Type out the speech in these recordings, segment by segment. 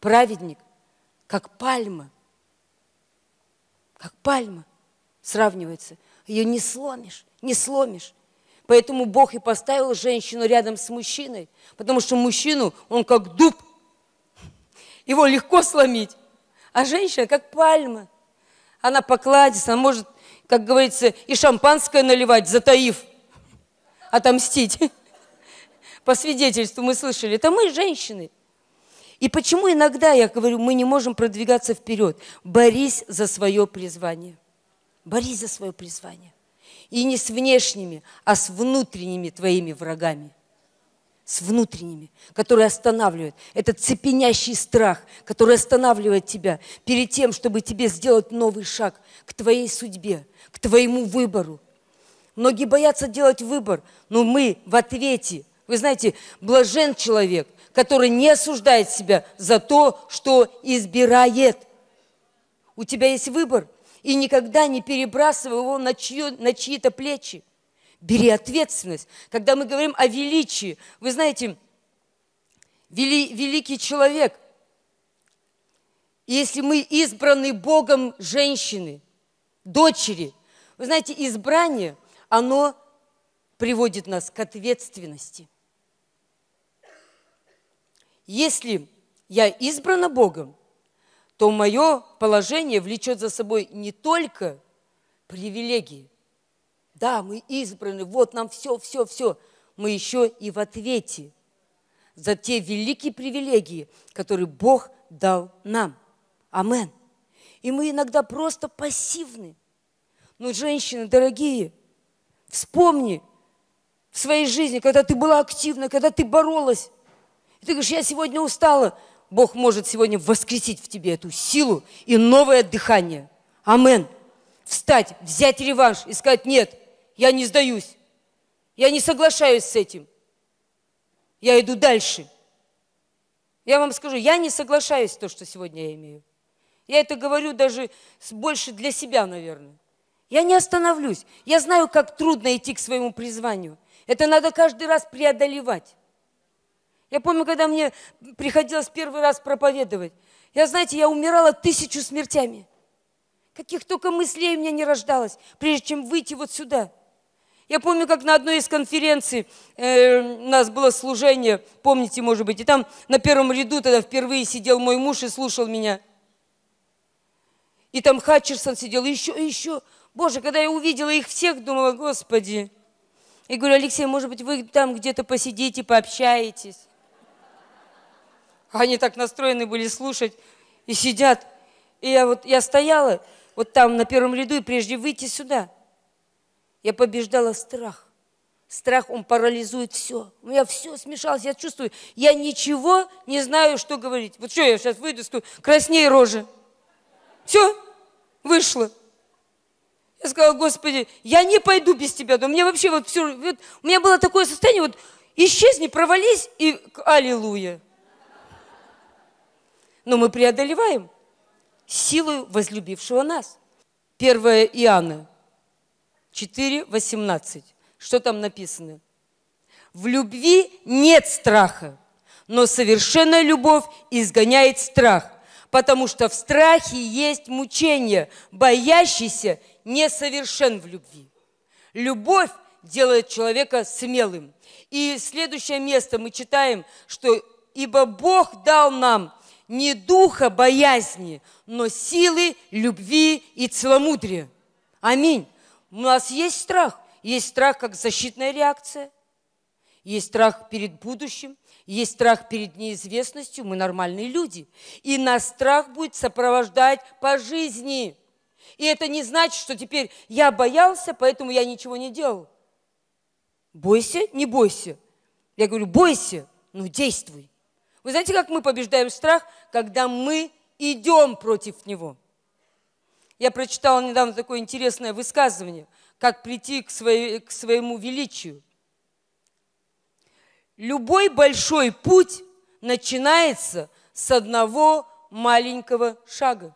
праведник, как пальма, как пальма сравнивается. Ее не сломишь, не сломишь. Поэтому Бог и поставил женщину рядом с мужчиной, потому что мужчину, он как дуб, его легко сломить. А женщина как пальма, она покладится, она может, как говорится, и шампанское наливать, затаив, отомстить. По свидетельству мы слышали, это мы, женщины – и почему иногда, я говорю, мы не можем продвигаться вперед? Борись за свое призвание. Борись за свое призвание. И не с внешними, а с внутренними твоими врагами. С внутренними, которые останавливают. Это цепенящий страх, который останавливает тебя перед тем, чтобы тебе сделать новый шаг к твоей судьбе, к твоему выбору. Многие боятся делать выбор, но мы в ответе. Вы знаете, блажен человек – который не осуждает себя за то, что избирает. У тебя есть выбор, и никогда не перебрасывай его на, чье, на чьи-то плечи. Бери ответственность. Когда мы говорим о величии, вы знаете, вели, великий человек, если мы избраны Богом женщины, дочери, вы знаете, избрание, оно приводит нас к ответственности – если я избрана Богом, то мое положение влечет за собой не только привилегии. Да, мы избраны, вот нам все, все, все. Мы еще и в ответе за те великие привилегии, которые Бог дал нам. Амен. И мы иногда просто пассивны. Но, женщины, дорогие, вспомни в своей жизни, когда ты была активна, когда ты боролась, и ты говоришь, я сегодня устала. Бог может сегодня воскресить в тебе эту силу и новое дыхание. Амен. Встать, взять реванш и сказать, нет, я не сдаюсь. Я не соглашаюсь с этим. Я иду дальше. Я вам скажу, я не соглашаюсь с то, что сегодня я имею. Я это говорю даже больше для себя, наверное. Я не остановлюсь. Я знаю, как трудно идти к своему призванию. Это надо каждый раз преодолевать. Я помню, когда мне приходилось первый раз проповедовать. Я, знаете, я умирала тысячу смертями. Каких только мыслей у меня не рождалось, прежде чем выйти вот сюда. Я помню, как на одной из конференций э, у нас было служение, помните, может быть, и там на первом ряду тогда впервые сидел мой муж и слушал меня. И там Хатчерсон сидел, и еще, и еще. Боже, когда я увидела их всех, думала, Господи. И говорю, Алексей, может быть, вы там где-то посидите, пообщаетесь. Они так настроены были слушать и сидят. И я вот, я стояла вот там на первом ряду, и прежде выйти сюда, я побеждала страх. Страх, он парализует все. У меня все смешалось, я чувствую, я ничего не знаю, что говорить. Вот что я сейчас выйду, скажу, красней рожи. Все, вышло. Я сказала, Господи, я не пойду без Тебя. Но мне вообще вот все, вот, у меня было такое состояние, вот исчезни, провались и аллилуйя но мы преодолеваем силою возлюбившего нас. 1 Иоанна 4, 18. Что там написано? В любви нет страха, но совершенная любовь изгоняет страх, потому что в страхе есть мучение, боящийся несовершен в любви. Любовь делает человека смелым. И следующее место мы читаем, что «Ибо Бог дал нам не духа боязни, но силы, любви и целомудрия. Аминь. У нас есть страх. Есть страх как защитная реакция. Есть страх перед будущим, есть страх перед неизвестностью, мы нормальные люди. И нас страх будет сопровождать по жизни. И это не значит, что теперь я боялся, поэтому я ничего не делал. Бойся, не бойся. Я говорю, бойся, но действуй. Вы знаете, как мы побеждаем страх, когда мы идем против него. Я прочитала недавно такое интересное высказывание, как прийти к, своей, к своему величию. Любой большой путь начинается с одного маленького шага.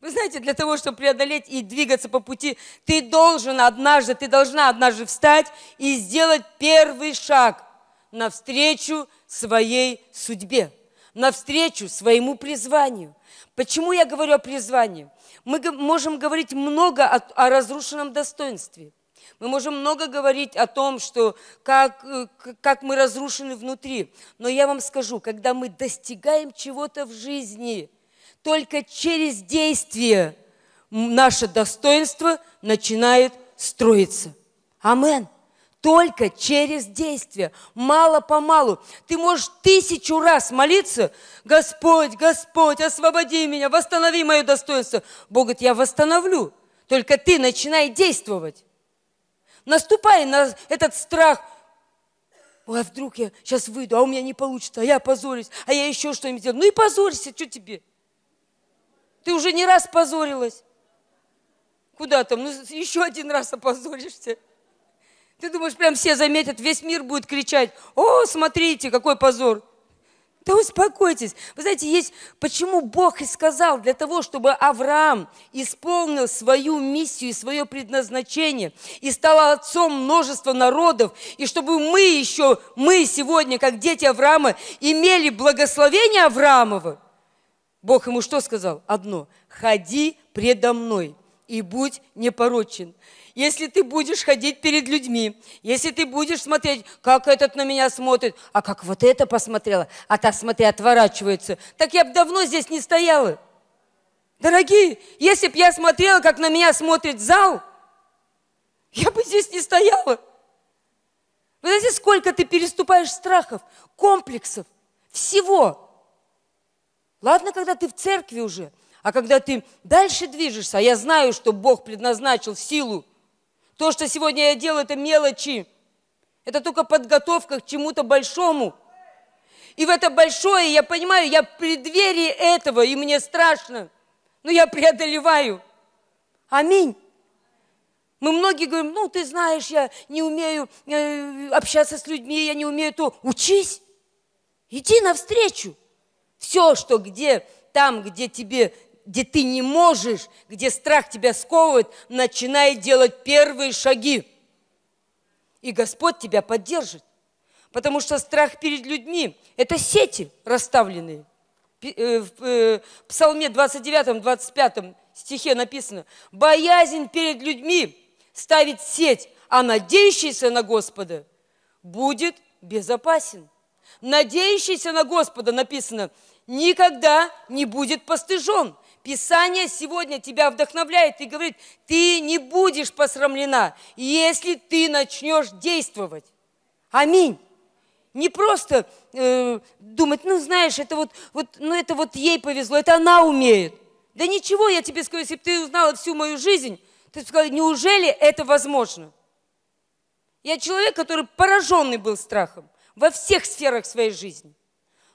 Вы знаете, для того, чтобы преодолеть и двигаться по пути, ты должен однажды, ты должна однажды встать и сделать первый шаг – навстречу своей судьбе, навстречу своему призванию. Почему я говорю о призвании? Мы можем говорить много о, о разрушенном достоинстве. Мы можем много говорить о том, что как, э, как мы разрушены внутри. Но я вам скажу, когда мы достигаем чего-то в жизни, только через действие наше достоинство начинает строиться. Аминь только через действие, мало-помалу. Ты можешь тысячу раз молиться, Господь, Господь, освободи меня, восстанови мое достоинство. Бог говорит, я восстановлю, только ты начинай действовать. Наступай на этот страх, Ой, а вдруг я сейчас выйду, а у меня не получится, а я позорюсь, а я еще что-нибудь сделаю. Ну и позорься, что тебе? Ты уже не раз позорилась. Куда там? Ну, еще один раз опозоришься. Ты думаешь, прям все заметят, весь мир будет кричать, о, смотрите, какой позор. Да успокойтесь. Вы знаете, есть, почему Бог и сказал, для того, чтобы Авраам исполнил свою миссию и свое предназначение, и стал отцом множества народов, и чтобы мы еще, мы сегодня, как дети Авраама, имели благословение Авраамова. Бог ему что сказал? Одно. «Ходи предо мной и будь непорочен» если ты будешь ходить перед людьми, если ты будешь смотреть, как этот на меня смотрит, а как вот это посмотрела, а та смотри, отворачивается, так я бы давно здесь не стояла. Дорогие, если бы я смотрела, как на меня смотрит зал, я бы здесь не стояла. Вы знаете, сколько ты переступаешь страхов, комплексов, всего. Ладно, когда ты в церкви уже, а когда ты дальше движешься, а я знаю, что Бог предназначил силу то, что сегодня я делаю, это мелочи. Это только подготовка к чему-то большому. И в это большое, я понимаю, я в преддверии этого, и мне страшно. Но я преодолеваю. Аминь. Мы многие говорим, ну ты знаешь, я не умею э, общаться с людьми, я не умею то. Учись, иди навстречу. Все, что где, там, где тебе где ты не можешь, где страх тебя сковывает, начинай делать первые шаги. И Господь тебя поддержит. Потому что страх перед людьми – это сети расставленные. Э, э, в Псалме 29-25 стихе написано, «Боязнь перед людьми ставит сеть, а надеющийся на Господа будет безопасен». Надеющийся на Господа написано, никогда не будет постыжен. Писание сегодня тебя вдохновляет и говорит, ты не будешь посрамлена, если ты начнешь действовать. Аминь. Не просто э, думать, ну знаешь, это вот, вот, ну это вот ей повезло, это она умеет. Да ничего, я тебе скажу, если бы ты узнала всю мою жизнь, ты бы сказала, неужели это возможно? Я человек, который пораженный был страхом во всех сферах своей жизни.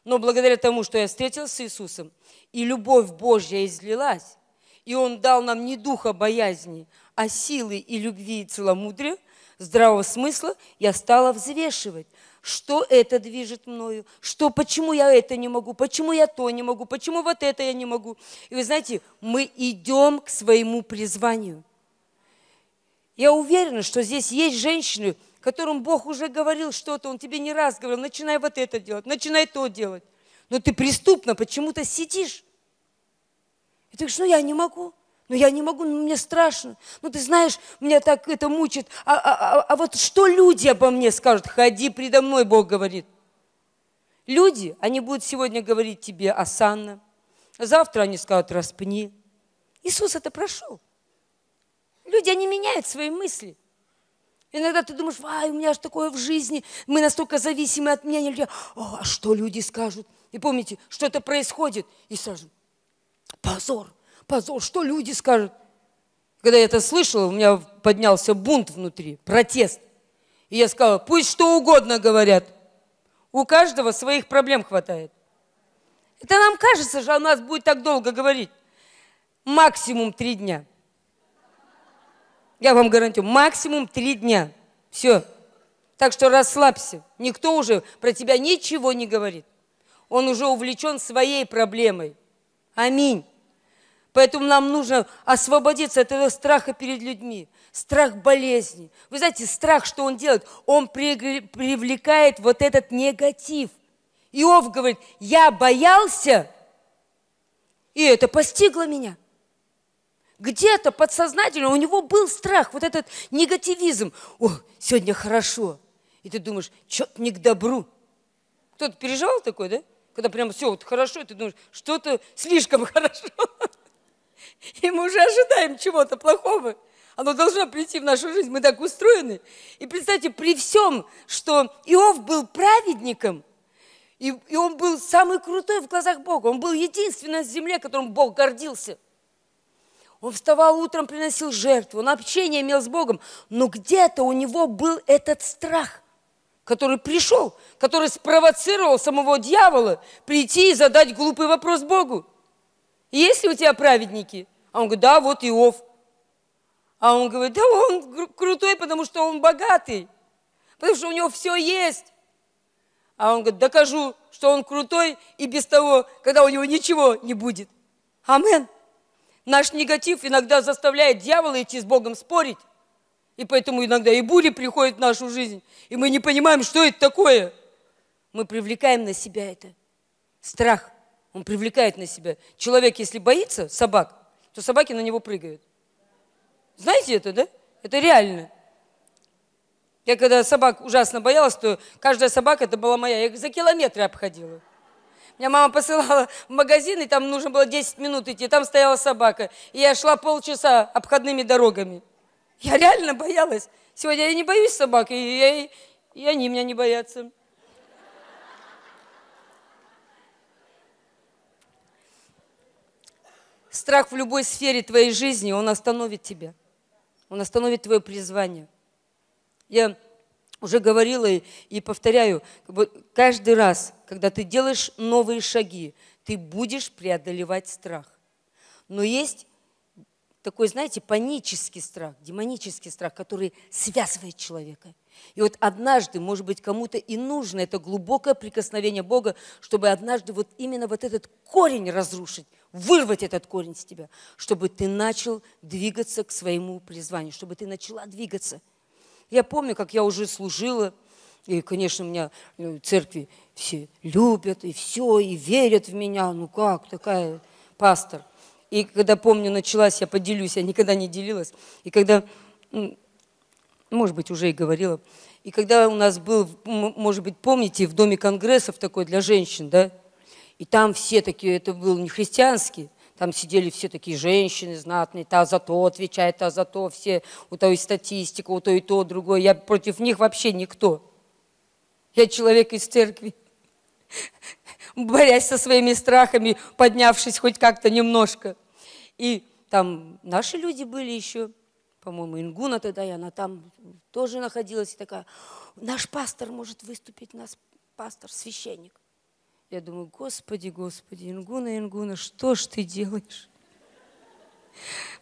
Но благодаря тому, что я встретилась с Иисусом, и любовь Божья излилась, и Он дал нам не духа боязни, а силы и любви и целомудрия, здравого смысла, я стала взвешивать, что это движет мною, что, почему я это не могу, почему я то не могу, почему вот это я не могу. И вы знаете, мы идем к своему призванию. Я уверена, что здесь есть женщины – которым Бог уже говорил что-то, Он тебе не раз говорил, начинай вот это делать, начинай то делать. Но ты преступно почему-то сидишь. И ты говоришь, ну я не могу, ну я не могу, ну мне страшно. Ну ты знаешь, меня так это мучит. А, а, а, а вот что люди обо мне скажут? Ходи предо мной, Бог говорит. Люди, они будут сегодня говорить тебе осанна, завтра они скажут распни. Иисус это прошел. Люди, они меняют свои мысли – Иногда ты думаешь, ай, у меня же такое в жизни, мы настолько зависимы от меня, людей. а что люди скажут? И помните, что-то происходит, и сразу позор, позор, что люди скажут? Когда я это слышала, у меня поднялся бунт внутри, протест. И я сказала, пусть что угодно говорят. У каждого своих проблем хватает. Это нам кажется, что у нас будет так долго говорить. Максимум три дня. Я вам гарантирую, максимум три дня. Все. Так что расслабься. Никто уже про тебя ничего не говорит. Он уже увлечен своей проблемой. Аминь. Поэтому нам нужно освободиться от этого страха перед людьми, страх болезни. Вы знаете, страх, что он делает? Он привлекает вот этот негатив. Иов говорит, я боялся, и это постигло меня где-то подсознательно у него был страх, вот этот негативизм. О, сегодня хорошо. И ты думаешь, что-то не к добру. Кто-то переживал такой, да? Когда прям все вот хорошо, и ты думаешь, что-то слишком хорошо. И мы уже ожидаем чего-то плохого. Оно должно прийти в нашу жизнь. Мы так устроены. И представьте, при всем, что Иов был праведником, и, и он был самый крутой в глазах Бога. Он был единственным на земле, которым Бог гордился – он вставал утром, приносил жертву, он общение имел с Богом, но где-то у него был этот страх, который пришел, который спровоцировал самого дьявола прийти и задать глупый вопрос Богу. Есть ли у тебя праведники? А он говорит, да, вот Иов. А он говорит, да он крутой, потому что он богатый, потому что у него все есть. А он говорит, докажу, что он крутой и без того, когда у него ничего не будет. Аминь. Наш негатив иногда заставляет дьявола идти с Богом спорить. И поэтому иногда и бури приходят в нашу жизнь, и мы не понимаем, что это такое. Мы привлекаем на себя это. Страх, он привлекает на себя. Человек, если боится собак, то собаки на него прыгают. Знаете это, да? Это реально. Я когда собак ужасно боялась, то каждая собака это была моя. Я их за километры обходила. Меня мама посылала в магазин, и там нужно было 10 минут идти, там стояла собака. И я шла полчаса обходными дорогами. Я реально боялась. Сегодня я не боюсь собак, и, я, и они меня не боятся. Страх в любой сфере твоей жизни, он остановит тебя. Он остановит твое призвание. Я уже говорила и, и повторяю, каждый раз, когда ты делаешь новые шаги, ты будешь преодолевать страх. Но есть такой, знаете, панический страх, демонический страх, который связывает человека. И вот однажды, может быть, кому-то и нужно это глубокое прикосновение Бога, чтобы однажды вот именно вот этот корень разрушить, вырвать этот корень с тебя, чтобы ты начал двигаться к своему призванию, чтобы ты начала двигаться. Я помню, как я уже служила, и, конечно, меня э, церкви все любят, и все, и верят в меня. Ну как, такая пастор. И когда, помню, началась, я поделюсь, я никогда не делилась. И когда, может быть, уже и говорила, и когда у нас был, может быть, помните, в Доме конгрессов такой для женщин, да, и там все такие, это был не христианский, там сидели все такие женщины знатные, та за то отвечает, та за то, все, у той статистика, у той и то, другое. Я против них вообще никто. Я человек из церкви. Борясь со своими страхами, поднявшись хоть как-то немножко. И там наши люди были еще, по-моему, Ингуна тогда, и она там тоже находилась. И такая, наш пастор может выступить, нас пастор, священник. Я думаю, Господи, Господи, Ингуна, Ингуна, что ж ты делаешь?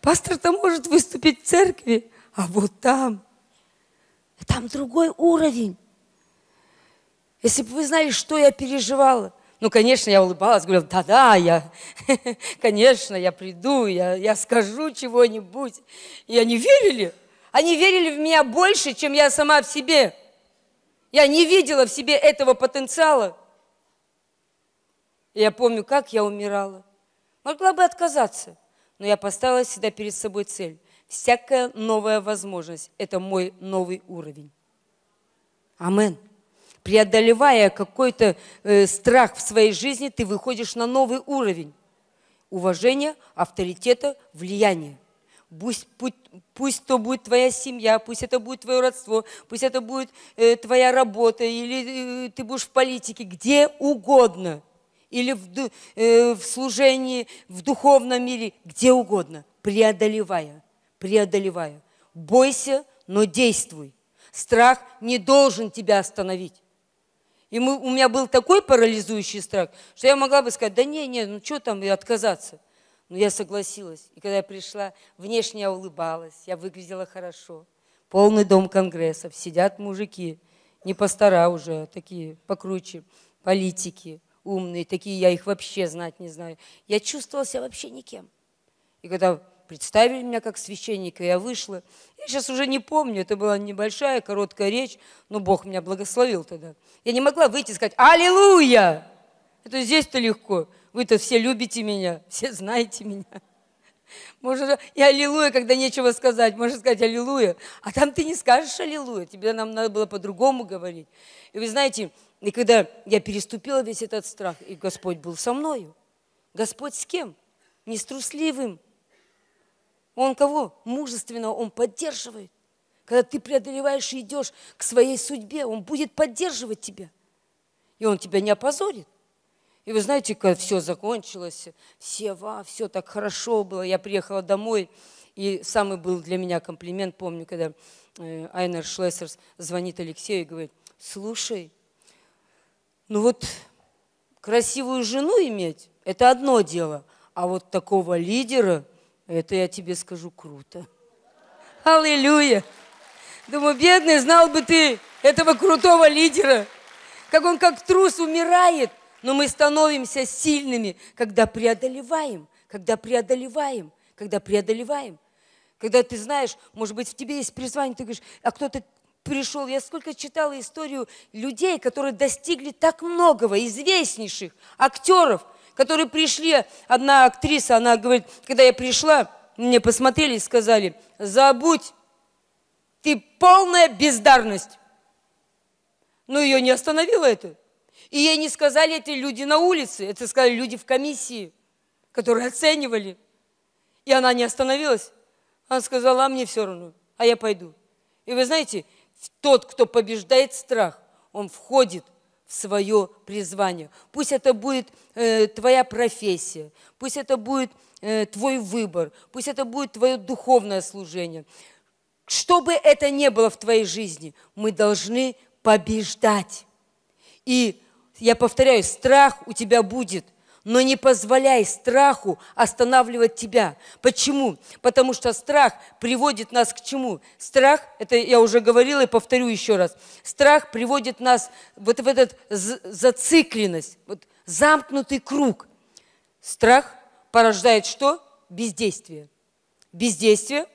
Пастор-то может выступить в церкви, а вот там, там другой уровень. Если бы вы знали, что я переживала. Ну, конечно, я улыбалась, говорила, да-да, я, конечно, я приду, я, я скажу чего-нибудь. И они верили. Они верили в меня больше, чем я сама в себе. Я не видела в себе этого потенциала. И я помню, как я умирала. Могла бы отказаться, но я поставила всегда перед собой цель. Всякая новая возможность – это мой новый уровень. Аминь преодолевая какой-то э, страх в своей жизни, ты выходишь на новый уровень уважения, авторитета, влияния. Пусть, пусть, пусть то будет твоя семья, пусть это будет твое родство, пусть это будет э, твоя работа, или э, ты будешь в политике, где угодно, или в, э, в служении, в духовном мире, где угодно, преодолевая, преодолевая. Бойся, но действуй. Страх не должен тебя остановить. И мы, у меня был такой парализующий страх, что я могла бы сказать, да не, не, ну что там, и отказаться. Но я согласилась. И когда я пришла, внешне я улыбалась, я выглядела хорошо. Полный дом конгрессов, сидят мужики, не постара уже, а такие покруче, политики умные, такие я их вообще знать не знаю. Я чувствовала себя вообще никем. И когда представили меня как священника, я вышла. Я сейчас уже не помню, это была небольшая, короткая речь, но Бог меня благословил тогда. Я не могла выйти и сказать «Аллилуйя!» Это здесь-то легко. Вы-то все любите меня, все знаете меня. Можно и аллилуйя, когда нечего сказать, можно сказать аллилуйя. А там ты не скажешь аллилуйя, тебе нам надо было по-другому говорить. И вы знаете, и когда я переступила весь этот страх, и Господь был со мною. Господь с кем? Не с трусливым, он кого? Мужественного. Он поддерживает. Когда ты преодолеваешь и идешь к своей судьбе, он будет поддерживать тебя. И он тебя не опозорит. И вы знаете, как все закончилось, все, ва, все так хорошо было. Я приехала домой, и самый был для меня комплимент, помню, когда э, Айнер Шлессерс звонит Алексею и говорит, слушай, ну вот красивую жену иметь – это одно дело, а вот такого лидера – это я тебе скажу круто. Аллилуйя. Думаю, бедный, знал бы ты этого крутого лидера, как он как трус умирает, но мы становимся сильными, когда преодолеваем, когда преодолеваем, когда преодолеваем. Когда ты знаешь, может быть, в тебе есть призвание, ты говоришь, а кто-то пришел. Я сколько читала историю людей, которые достигли так многого, известнейших актеров – которые пришли, одна актриса, она говорит, когда я пришла, мне посмотрели и сказали, забудь, ты полная бездарность. Но ее не остановило это. И ей не сказали эти люди на улице, это сказали люди в комиссии, которые оценивали. И она не остановилась. Она сказала, а мне все равно, а я пойду. И вы знаете, тот, кто побеждает страх, он входит – в свое призвание. Пусть это будет э, твоя профессия, пусть это будет э, твой выбор, пусть это будет твое духовное служение. Что бы это ни было в твоей жизни, мы должны побеждать. И я повторяю, страх у тебя будет – но не позволяй страху останавливать тебя. Почему? Потому что страх приводит нас к чему? Страх, это я уже говорила и повторю еще раз, страх приводит нас вот в этот зацикленность, вот замкнутый круг. Страх порождает что? Бездействие. Бездействие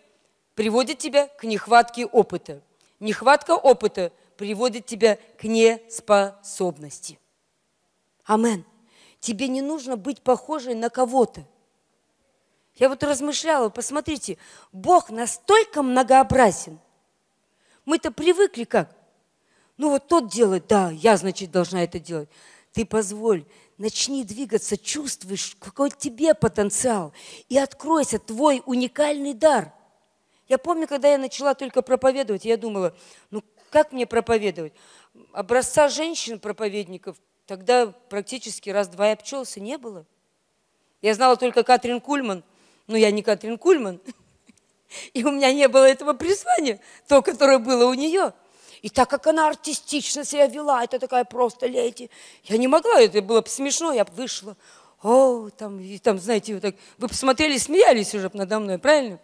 приводит тебя к нехватке опыта. Нехватка опыта приводит тебя к неспособности. Аминь. Тебе не нужно быть похожей на кого-то. Я вот размышляла, посмотрите, Бог настолько многообразен. Мы-то привыкли как? Ну вот тот делает, да, я, значит, должна это делать. Ты позволь, начни двигаться, чувствуешь, какой тебе потенциал, и откройся, твой уникальный дар. Я помню, когда я начала только проповедовать, я думала, ну как мне проповедовать? Образца женщин-проповедников – Тогда практически раз-два и обчелся, не было. Я знала только Катрин Кульман, но я не Катрин Кульман. И у меня не было этого призвания, то, которое было у нее. И так как она артистично себя вела, это такая просто леди, я не могла, это было бы смешно, я бы вышла. О, там, и там, знаете, вот так, вы посмотрели, смеялись уже надо мной, правильно?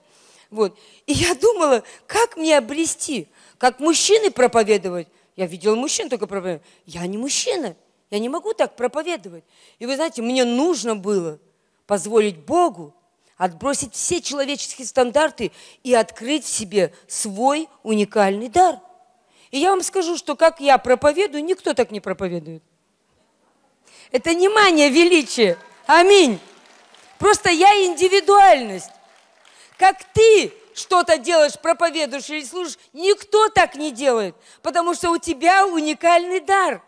Вот. И я думала, как мне обрести, как мужчины проповедовать. Я видела мужчин только проповедовать. Я не мужчина. Я не могу так проповедовать. И вы знаете, мне нужно было позволить Богу отбросить все человеческие стандарты и открыть в себе свой уникальный дар. И я вам скажу, что как я проповедую, никто так не проповедует. Это не мания величия. Аминь. Просто я индивидуальность. Как ты что-то делаешь, проповедуешь или служишь, никто так не делает, потому что у тебя уникальный дар –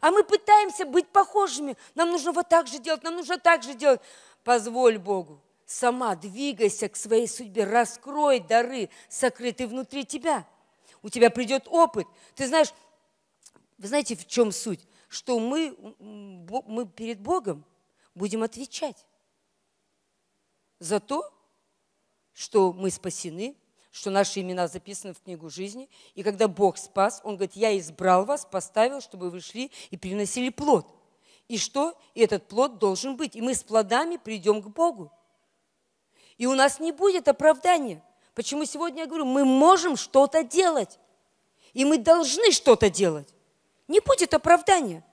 а мы пытаемся быть похожими. Нам нужно вот так же делать, нам нужно так же делать. Позволь Богу, сама двигайся к своей судьбе, раскрой дары, сокрытые внутри тебя. У тебя придет опыт. Ты знаешь, вы знаете, в чем суть? Что мы, мы перед Богом будем отвечать за то, что мы спасены, что наши имена записаны в книгу жизни. И когда Бог спас, Он говорит, я избрал вас, поставил, чтобы вы шли и приносили плод. И что? И этот плод должен быть. И мы с плодами придем к Богу. И у нас не будет оправдания. Почему сегодня я говорю, мы можем что-то делать. И мы должны что-то делать. Не будет оправдания.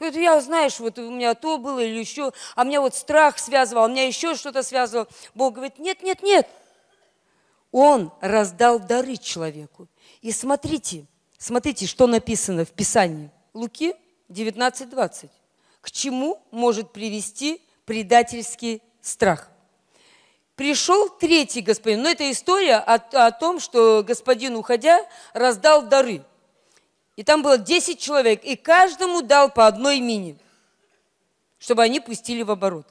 Это я, знаешь, вот у меня то было или еще, а меня вот страх связывал, а меня еще что-то связывало. Бог говорит, нет, нет, нет, он раздал дары человеку. И смотрите, смотрите, что написано в Писании. Луки 19:20. К чему может привести предательский страх? Пришел третий господин. Но ну, это история о, о том, что господин, уходя, раздал дары. И там было 10 человек, и каждому дал по одной мини, чтобы они пустили в оборот.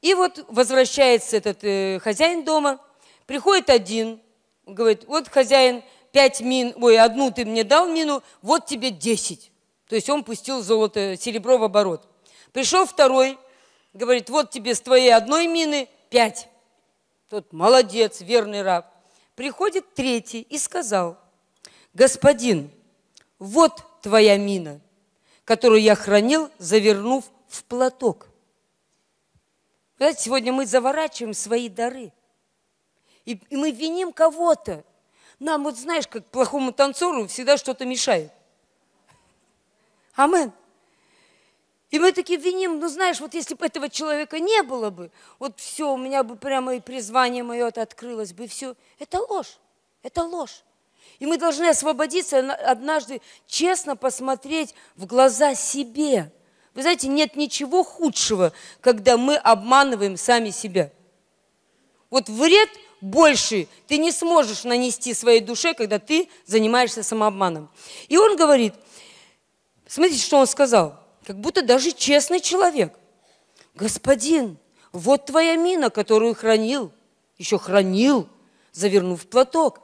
И вот возвращается этот э, хозяин дома – Приходит один, говорит, вот хозяин, пять мин, ой, одну ты мне дал мину, вот тебе десять. То есть он пустил золото, серебро в оборот. Пришел второй, говорит, вот тебе с твоей одной мины пять. Тот молодец, верный раб. Приходит третий и сказал, господин, вот твоя мина, которую я хранил, завернув в платок. Знаете, сегодня мы заворачиваем свои дары – и, и мы виним кого-то. Нам вот знаешь, как плохому танцору всегда что-то мешает. Амен. И мы такие виним, ну знаешь, вот если бы этого человека не было бы, вот все, у меня бы прямо и призвание мое это открылось бы, и все. Это ложь, это ложь. И мы должны освободиться э, однажды, честно посмотреть в глаза себе. Вы знаете, нет ничего худшего, когда мы обманываем сами себя. Вот вред больше ты не сможешь нанести своей душе, когда ты занимаешься самообманом. И он говорит, смотрите, что он сказал, как будто даже честный человек. Господин, вот твоя мина, которую хранил, еще хранил, завернув платок.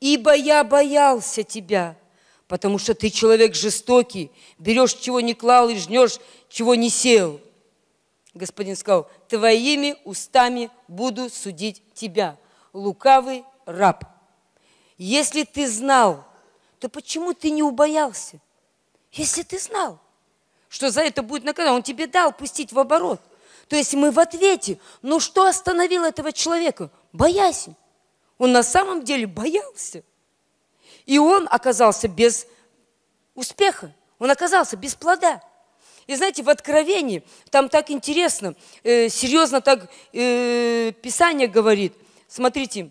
Ибо я боялся тебя, потому что ты человек жестокий, берешь, чего не клал, и жнешь, чего не сеял. Господин сказал, твоими устами буду судить тебя лукавый раб. Если ты знал, то почему ты не убоялся? Если ты знал, что за это будет наказание, он тебе дал пустить в оборот. То есть мы в ответе. Но что остановило этого человека? Боясь, Он на самом деле боялся. И он оказался без успеха. Он оказался без плода. И знаете, в Откровении там так интересно, э, серьезно так э, Писание говорит – смотрите,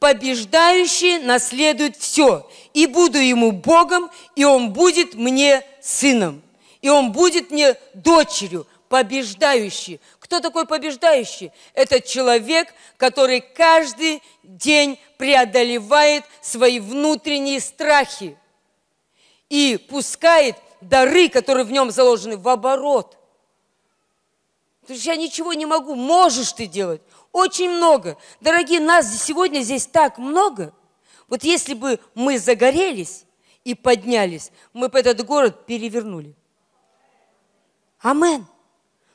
побеждающий наследует все, и буду ему Богом, и он будет мне сыном, и он будет мне дочерью, побеждающий. Кто такой побеждающий? Это человек, который каждый день преодолевает свои внутренние страхи и пускает дары, которые в нем заложены, в оборот. То есть я ничего не могу, можешь ты делать, очень много. Дорогие, нас сегодня здесь так много. Вот если бы мы загорелись и поднялись, мы бы этот город перевернули. Амен.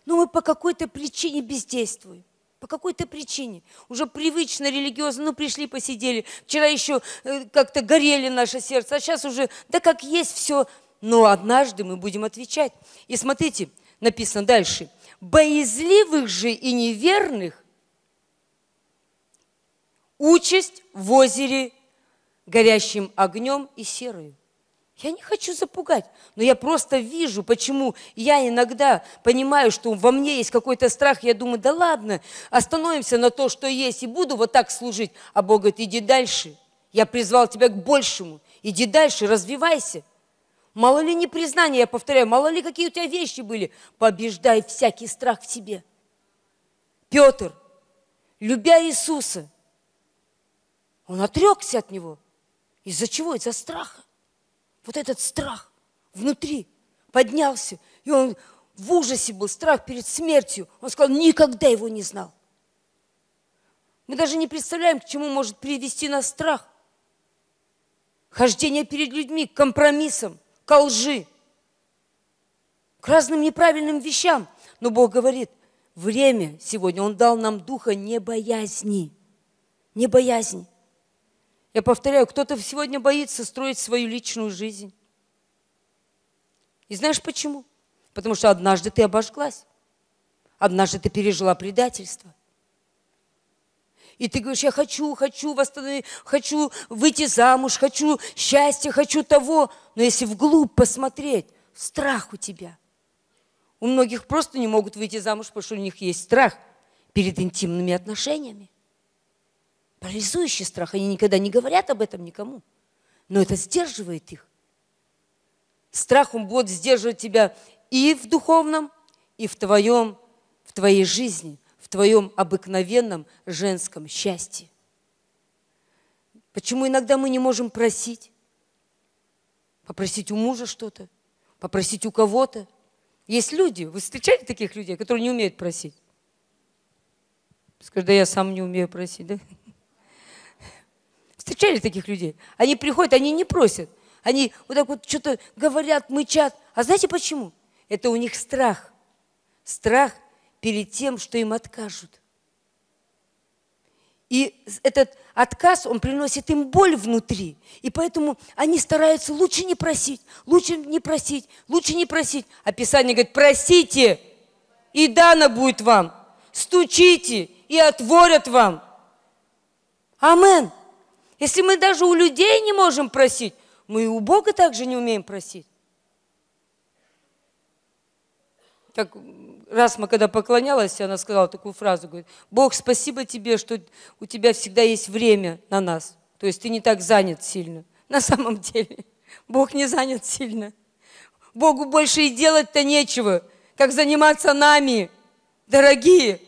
Но мы по какой-то причине бездействуем. По какой-то причине. Уже привычно, религиозно, ну пришли, посидели. Вчера еще э, как-то горели наше сердце, а сейчас уже, да как есть все. Но однажды мы будем отвечать. И смотрите, написано дальше. Боязливых же и неверных участь в озере горящим огнем и серою. Я не хочу запугать, но я просто вижу, почему я иногда понимаю, что во мне есть какой-то страх, я думаю, да ладно, остановимся на то, что есть, и буду вот так служить. А Бог говорит, иди дальше, я призвал тебя к большему, иди дальше, развивайся. Мало ли не признание, я повторяю, мало ли какие у тебя вещи были, побеждай всякий страх в тебе. Петр, любя Иисуса – он отрекся от него. Из-за чего? Из-за страха. Вот этот страх внутри поднялся. И он в ужасе был, страх перед смертью. Он сказал, никогда его не знал. Мы даже не представляем, к чему может привести нас страх. Хождение перед людьми, к компромиссам, к лжи, к разным неправильным вещам. Но Бог говорит, время сегодня Он дал нам духа не боязни, не боязни – я повторяю, кто-то сегодня боится строить свою личную жизнь. И знаешь почему? Потому что однажды ты обожглась. Однажды ты пережила предательство. И ты говоришь, я хочу, хочу восстановить, хочу выйти замуж, хочу счастья, хочу того. Но если вглубь посмотреть, страх у тебя. У многих просто не могут выйти замуж, потому что у них есть страх перед интимными отношениями парализующий страх. Они никогда не говорят об этом никому, но это сдерживает их. Страх, он будет сдерживать тебя и в духовном, и в твоем, в твоей жизни, в твоем обыкновенном женском счастье. Почему иногда мы не можем просить? Попросить у мужа что-то, попросить у кого-то. Есть люди, вы встречали таких людей, которые не умеют просить? Скажи, да я сам не умею просить, да? встречали таких людей? Они приходят, они не просят. Они вот так вот что-то говорят, мычат. А знаете почему? Это у них страх. Страх перед тем, что им откажут. И этот отказ, он приносит им боль внутри. И поэтому они стараются лучше не просить, лучше не просить, лучше не просить. А Писание говорит, просите, и дано будет вам. Стучите, и отворят вам. Аминь. Если мы даже у людей не можем просить, мы и у Бога также не умеем просить. Как раз мы когда поклонялась, она сказала такую фразу, говорит, Бог, спасибо тебе, что у тебя всегда есть время на нас. То есть ты не так занят сильно. На самом деле, Бог не занят сильно. Богу больше и делать-то нечего, как заниматься нами, дорогие.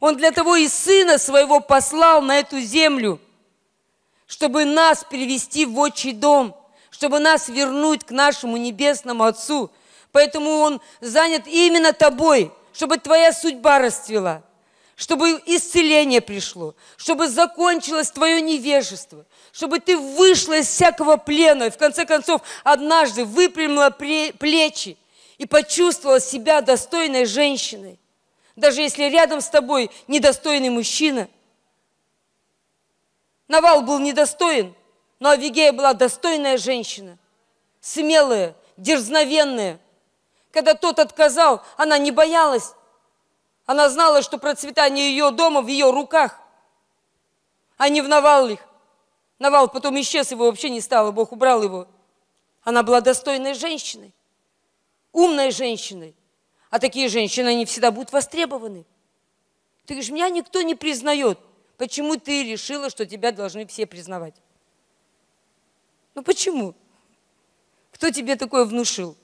Он для того и сына своего послал на эту землю – чтобы нас перевести в отчий дом, чтобы нас вернуть к нашему небесному Отцу. Поэтому Он занят именно тобой, чтобы твоя судьба расцвела, чтобы исцеление пришло, чтобы закончилось твое невежество, чтобы ты вышла из всякого плена и в конце концов однажды выпрямила плечи и почувствовала себя достойной женщиной. Даже если рядом с тобой недостойный мужчина – Навал был недостоин, но Авигея была достойная женщина, смелая, дерзновенная. Когда тот отказал, она не боялась. Она знала, что процветание ее дома в ее руках, а не в Наваллих. Навал потом исчез, его вообще не стало, Бог убрал его. Она была достойной женщиной, умной женщиной. А такие женщины, они всегда будут востребованы. Ты говоришь, меня никто не признает – Почему ты решила, что тебя должны все признавать? Ну почему? Кто тебе такое внушил?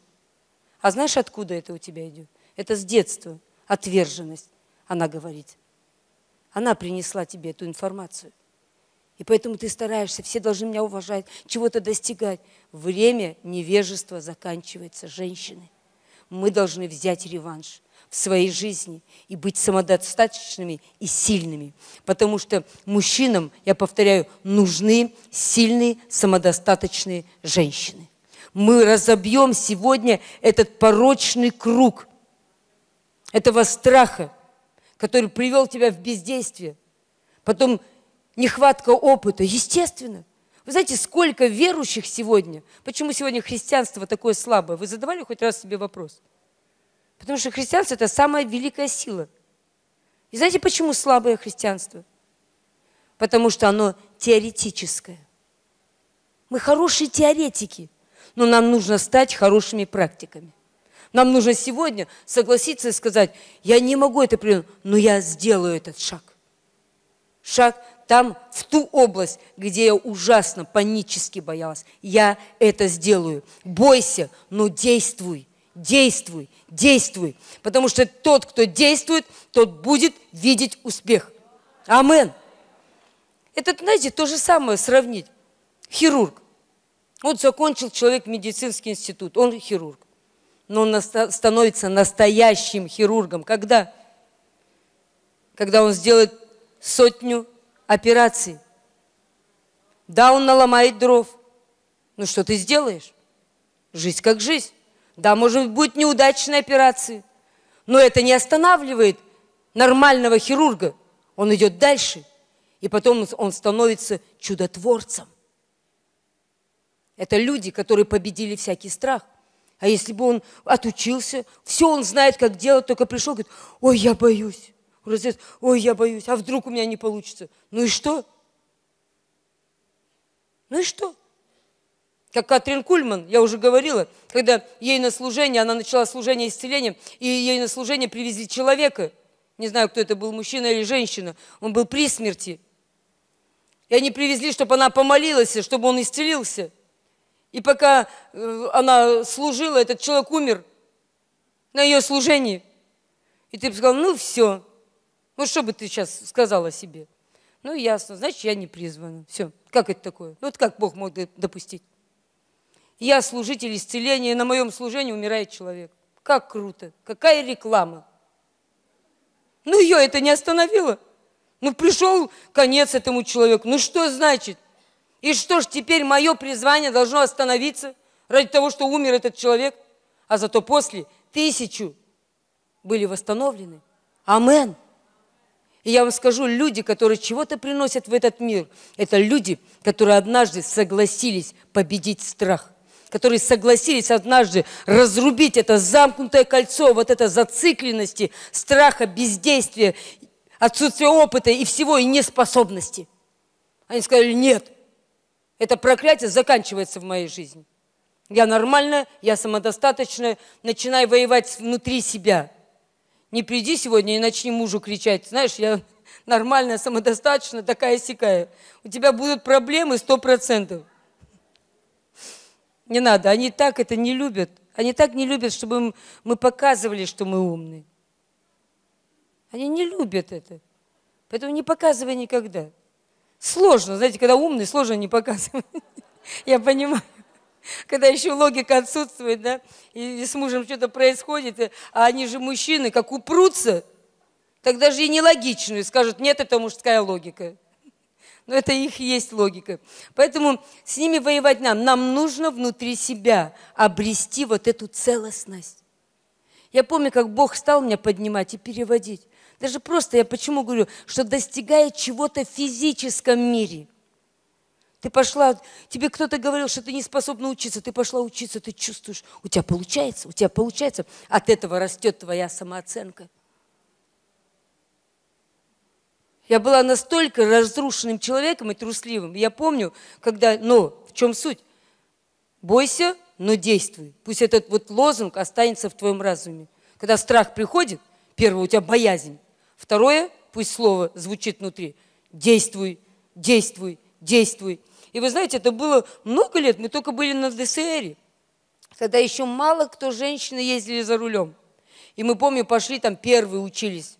А знаешь, откуда это у тебя идет? Это с детства. Отверженность, она говорит. Она принесла тебе эту информацию. И поэтому ты стараешься, все должны меня уважать, чего-то достигать. Время невежества заканчивается, женщины. Мы должны взять реванш в своей жизни и быть самодостаточными и сильными. Потому что мужчинам, я повторяю, нужны сильные, самодостаточные женщины. Мы разобьем сегодня этот порочный круг этого страха, который привел тебя в бездействие. Потом нехватка опыта, естественно. Вы знаете, сколько верующих сегодня? Почему сегодня христианство такое слабое? Вы задавали хоть раз себе вопрос? – Потому что христианство – это самая великая сила. И знаете, почему слабое христианство? Потому что оно теоретическое. Мы хорошие теоретики, но нам нужно стать хорошими практиками. Нам нужно сегодня согласиться и сказать, я не могу это принять, но я сделаю этот шаг. Шаг там, в ту область, где я ужасно панически боялась. Я это сделаю. Бойся, но действуй действуй, действуй. Потому что тот, кто действует, тот будет видеть успех. Амен. Это, знаете, то же самое сравнить. Хирург. Вот закончил человек медицинский институт, он хирург. Но он становится настоящим хирургом. Когда? Когда он сделает сотню операций. Да, он наломает дров. Ну что ты сделаешь? Жизнь как жизнь. Да, может быть, неудачная операция, но это не останавливает нормального хирурга. Он идет дальше, и потом он становится чудотворцем. Это люди, которые победили всякий страх. А если бы он отучился, все он знает, как делать, только пришел, говорит, ой, я боюсь. Разрез, ой, я боюсь, а вдруг у меня не получится. Ну и что? Ну и что? Как Катрин Кульман, я уже говорила, когда ей на служение, она начала служение исцеления, и ей на служение привезли человека. Не знаю, кто это был, мужчина или женщина. Он был при смерти. И они привезли, чтобы она помолилась, чтобы он исцелился. И пока э, она служила, этот человек умер на ее служении. И ты бы сказал, ну все. Ну что бы ты сейчас сказала себе? Ну ясно, значит, я не призвана. Все, как это такое? Ну, вот как Бог мог допустить? я служитель исцеления, и на моем служении умирает человек. Как круто, какая реклама. Ну, ее это не остановило. Ну, пришел конец этому человеку. Ну, что значит? И что ж теперь мое призвание должно остановиться ради того, что умер этот человек? А зато после тысячу были восстановлены. Амен. И я вам скажу, люди, которые чего-то приносят в этот мир, это люди, которые однажды согласились победить страх которые согласились однажды разрубить это замкнутое кольцо, вот это зацикленности, страха, бездействия, отсутствия опыта и всего, и неспособности. Они сказали, нет, это проклятие заканчивается в моей жизни. Я нормальная, я самодостаточная, начинай воевать внутри себя. Не приди сегодня и начни мужу кричать, знаешь, я нормальная, самодостаточная, такая-сякая. У тебя будут проблемы сто процентов. Не надо, они так это не любят. Они так не любят, чтобы мы показывали, что мы умные. Они не любят это. Поэтому не показывай никогда. Сложно, знаете, когда умный, сложно не показывать. Я понимаю. Когда еще логика отсутствует, да, и с мужем что-то происходит, а они же мужчины, как упрутся, тогда же и нелогичную скажут, нет, это мужская логика. Но это их есть логика. Поэтому с ними воевать нам. Нам нужно внутри себя обрести вот эту целостность. Я помню, как Бог стал меня поднимать и переводить. Даже просто я почему говорю, что достигая чего-то в физическом мире – ты пошла, тебе кто-то говорил, что ты не способна учиться, ты пошла учиться, ты чувствуешь, у тебя получается, у тебя получается. От этого растет твоя самооценка. Я была настолько разрушенным человеком и трусливым. Я помню, когда, ну, в чем суть? Бойся, но действуй. Пусть этот вот лозунг останется в твоем разуме. Когда страх приходит, первое, у тебя боязнь. Второе, пусть слово звучит внутри. Действуй, действуй, действуй. И вы знаете, это было много лет, мы только были на ДСРе. когда еще мало кто женщины ездили за рулем. И мы, помню, пошли там первые учились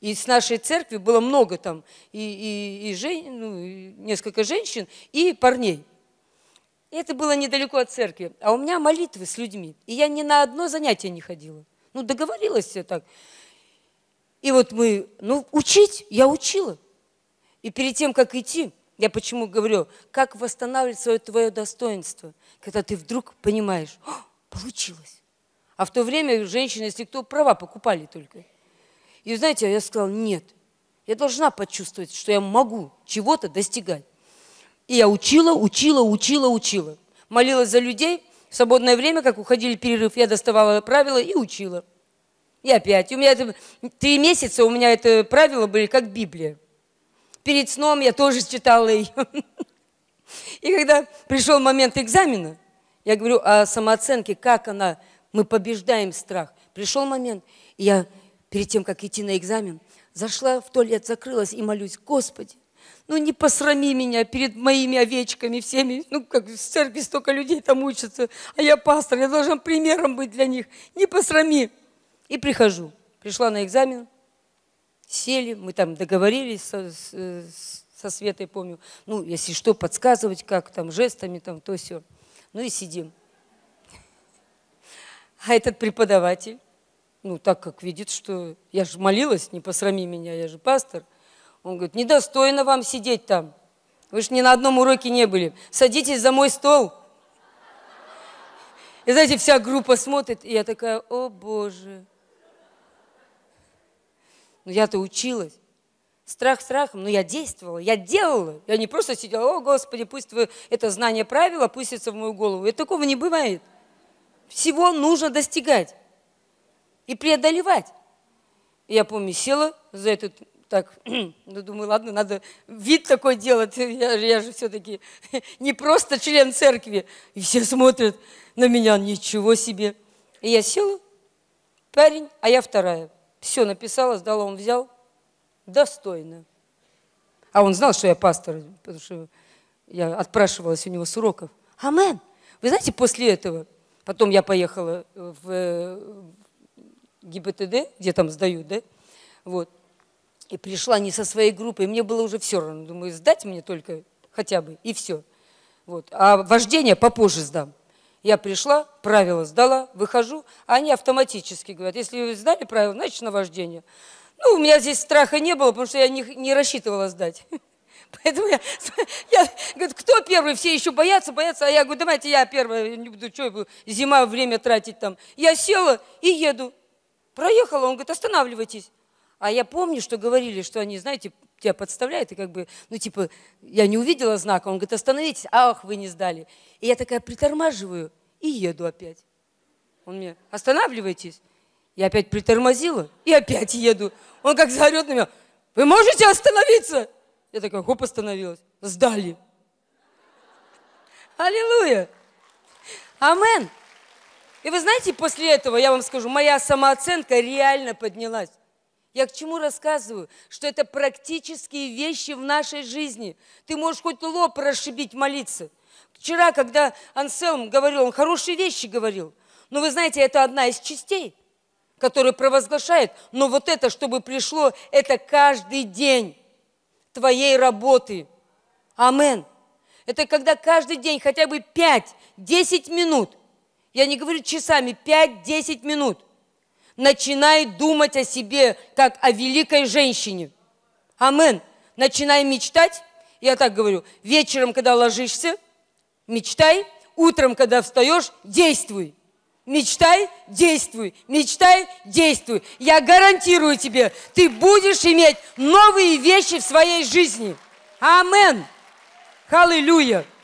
и с нашей церкви было много там и, и, и жен, ну, и несколько женщин и парней. Это было недалеко от церкви. А у меня молитвы с людьми. И я ни на одно занятие не ходила. Ну, договорилась все так. И вот мы, ну, учить я учила. И перед тем, как идти, я почему говорю, как восстанавливать свое твое достоинство, когда ты вдруг понимаешь, получилось. А в то время женщины, если кто, права покупали только. И знаете, я сказала, нет, я должна почувствовать, что я могу чего-то достигать. И я учила, учила, учила, учила. Молилась за людей. В свободное время, как уходили перерыв, я доставала правила и учила. И опять. У меня это, три месяца у меня это правила были как Библия. Перед сном я тоже читала ее. И когда пришел момент экзамена, я говорю о самооценке, как она, мы побеждаем страх. Пришел момент, и я, перед тем, как идти на экзамен, зашла в туалет, закрылась и молюсь, Господи, ну не посрами меня перед моими овечками всеми, ну как в церкви столько людей там учатся, а я пастор, я должен примером быть для них, не посрами. И прихожу, пришла на экзамен, сели, мы там договорились со, э, со Светой, помню, ну если что, подсказывать как, там жестами, там то все. Ну и сидим. А этот преподаватель ну, так как видит, что я же молилась, не посрами меня, я же пастор. Он говорит, недостойно вам сидеть там. Вы же ни на одном уроке не были. Садитесь за мой стол. И знаете, вся группа смотрит, и я такая, о боже. Но ну, я-то училась. Страх страхом, но я действовала, я делала. Я не просто сидела, о, Господи, пусть вы это знание правил опустится в мою голову. И такого не бывает. Всего нужно достигать и преодолевать. Я помню, села за этот так, ну, думаю, ладно, надо вид такой делать, я, я же все-таки не просто член церкви. И все смотрят на меня, ничего себе. И я села, парень, а я вторая. Все написала, сдала, он взял. Достойно. А он знал, что я пастор, потому что я отпрашивалась у него с уроков. Амен. Вы знаете, после этого, потом я поехала в, э, ГИБДД, где там сдают, да, вот, и пришла не со своей группой, мне было уже все равно, думаю, сдать мне только хотя бы, и все. Вот. А вождение попозже сдам. Я пришла, правила сдала, выхожу, а они автоматически говорят, если вы сдали правила, значит на вождение. Ну, у меня здесь страха не было, потому что я не, не рассчитывала сдать. Поэтому я, я говорю, кто первый? Все еще боятся, боятся. А я говорю, давайте я первая, не буду, что я буду, зима, время тратить там. Я села и еду. Проехала, он говорит, останавливайтесь. А я помню, что говорили, что они, знаете, тебя подставляют, и как бы, ну, типа, я не увидела знака, он говорит, остановитесь, ах, вы не сдали. И я такая притормаживаю и еду опять. Он мне, останавливайтесь. Я опять притормозила и опять еду. Он как заорет на меня, вы можете остановиться? Я такая, хоп, остановилась. Сдали. Аллилуйя. Аминь. И вы знаете, после этого, я вам скажу, моя самооценка реально поднялась. Я к чему рассказываю? Что это практические вещи в нашей жизни. Ты можешь хоть лоб расшибить, молиться. Вчера, когда Анселм говорил, он хорошие вещи говорил. Но вы знаете, это одна из частей, которая провозглашает. Но вот это, чтобы пришло, это каждый день твоей работы. Амен. Это когда каждый день хотя бы 5-10 минут я не говорю часами, 5-10 минут. Начинай думать о себе, как о великой женщине. Амен. Начинай мечтать. Я так говорю, вечером, когда ложишься, мечтай. Утром, когда встаешь, действуй. Мечтай, действуй, мечтай, действуй. Я гарантирую тебе, ты будешь иметь новые вещи в своей жизни. Амен. Аллилуйя.